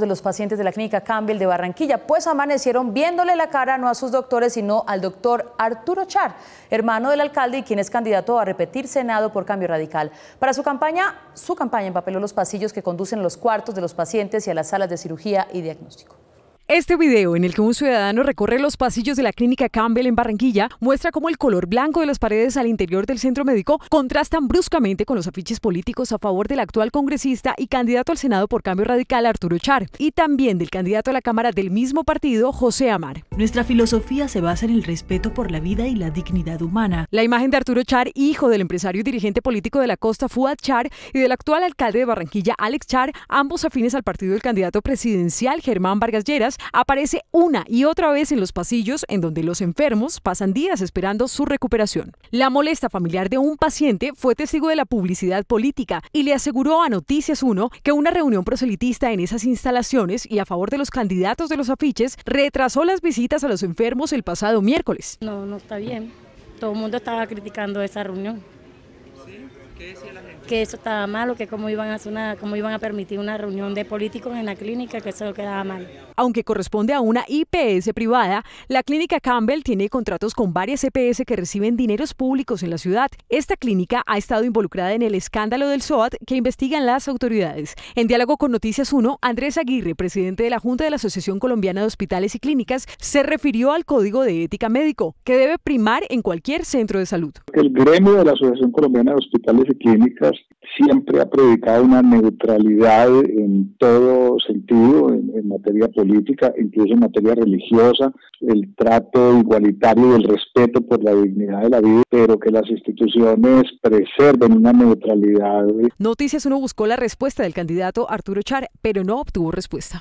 de los pacientes de la clínica Campbell de Barranquilla, pues amanecieron viéndole la cara no a sus doctores, sino al doctor Arturo Char, hermano del alcalde y quien es candidato a repetir Senado por cambio radical. Para su campaña, su campaña empapeló los pasillos que conducen los cuartos de los pacientes y a las salas de cirugía y diagnóstico. Este video, en el que un ciudadano recorre los pasillos de la clínica Campbell en Barranquilla, muestra cómo el color blanco de las paredes al interior del centro médico contrastan bruscamente con los afiches políticos a favor del actual congresista y candidato al Senado por Cambio Radical Arturo Char y también del candidato a la Cámara del mismo partido, José Amar. Nuestra filosofía se basa en el respeto por la vida y la dignidad humana. La imagen de Arturo Char, hijo del empresario y dirigente político de la costa Fuad Char y del actual alcalde de Barranquilla, Alex Char, ambos afines al partido del candidato presidencial Germán Vargas Lleras, aparece una y otra vez en los pasillos en donde los enfermos pasan días esperando su recuperación. La molesta familiar de un paciente fue testigo de la publicidad política y le aseguró a Noticias 1 que una reunión proselitista en esas instalaciones y a favor de los candidatos de los afiches retrasó las visitas a los enfermos el pasado miércoles. No, no está bien. Todo el mundo estaba criticando esa reunión. Que eso estaba malo, que cómo iban a iban a permitir una reunión de políticos en la clínica, que eso quedaba mal. Aunque corresponde a una IPS privada, la clínica Campbell tiene contratos con varias EPS que reciben dineros públicos en la ciudad. Esta clínica ha estado involucrada en el escándalo del SOAT que investigan las autoridades. En diálogo con Noticias 1, Andrés Aguirre, presidente de la Junta de la Asociación Colombiana de Hospitales y Clínicas, se refirió al Código de Ética Médico, que debe primar en cualquier centro de salud el gremio de la Asociación Colombiana de Hospitales y Clínicas siempre ha predicado una neutralidad en todo sentido, en, materia política, incluso en materia religiosa, el trato igualitario y el respeto por la dignidad de la vida, pero que las instituciones preserven una neutralidad. Noticias uno buscó la respuesta del candidato Arturo Char, pero no obtuvo respuesta.